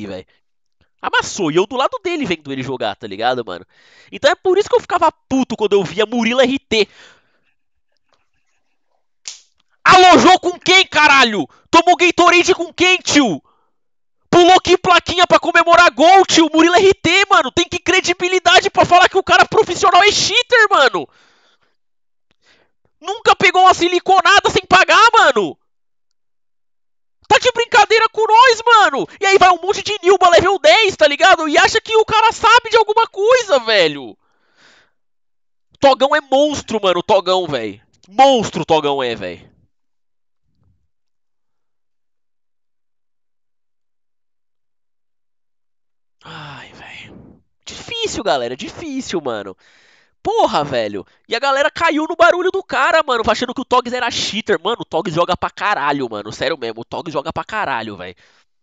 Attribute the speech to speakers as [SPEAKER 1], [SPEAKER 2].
[SPEAKER 1] aqui, velho. Amassou, e eu do lado dele vendo ele jogar, tá ligado, mano? Então é por isso que eu ficava puto quando eu via Murilo RT. Alojou com quem, caralho? Tomou Gatorade com quem, tio? Pulou que plaquinha pra comemorar gol, tio? Murilo RT, mano. Tem que credibilidade pra falar que o cara profissional é cheater, mano. Nunca pegou uma siliconada 2, mano! E aí vai um monte de Nilba level 10, tá ligado? E acha que o cara sabe de alguma coisa, velho!
[SPEAKER 2] Togão é monstro, mano, Togão, velho. Monstro Togão é, velho.
[SPEAKER 1] Ai, velho. Difícil, galera, difícil, mano. Porra, velho. E a galera caiu no barulho do cara, mano, achando que o Togs era cheater. Mano, o Togs joga pra caralho, mano. Sério mesmo, o Togs joga pra caralho, velho.